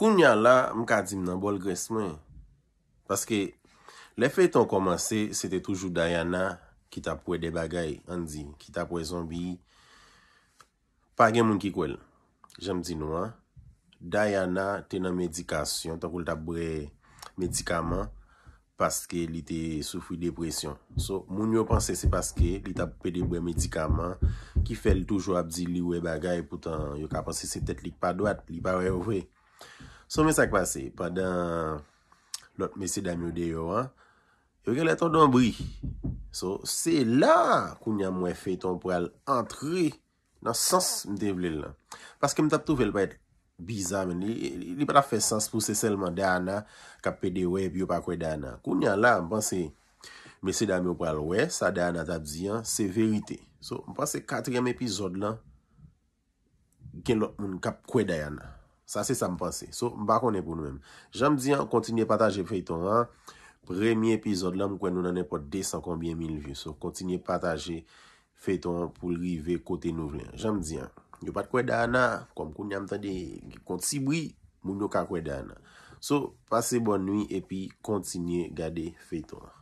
Kounyan la, mka di m nan bol gresmen. Paske, le fey ton komanse, se te toujou Diana ki ta pwede bagay, an di. Ki ta pweson bi, pa gen moun ki kwel. Jem di nou an. Diana te nan medikasyon, tan pou li ta bre medikaman, paske li te soufwi depresyon. So, moun yo panse se paske li ta pwede bre medikaman, ki fel toujou ap di li we bagay, pou tan yo ka panse se tet li pa dwat, li pa we wwey. So mwen sa kwa se, padan lot Mese Damyo de yo an, yo ge la ton donbri. So se la kounya mwen fe ton pral antre nan sens mwen te vle lan. Paske mwen tap touvel pa et bizan men, li pata fe sens pou se selman dana, kapede we, biyo pa kwe dana. Kounya la mwen panse Mese Damyo pral we, sa dana tap di an, se verite. So mwen panse katriyam epizod lan, gen lot mwen kap kwe dana an. Sa se sa m panse. So, m bako ne pou nou menm. Jam diyan, kontinye pataje feyton. Premye epizod la m kwen nou nanen pou de san konbyen mil vye. So, kontinye pataje feyton pou rive kote nou vyen. Jam diyan. Yo pat kwe dana, kom koun yam tade konti si bwi, m nou ka kwe dana. So, pase bon nwi epi kontinye gade feyton.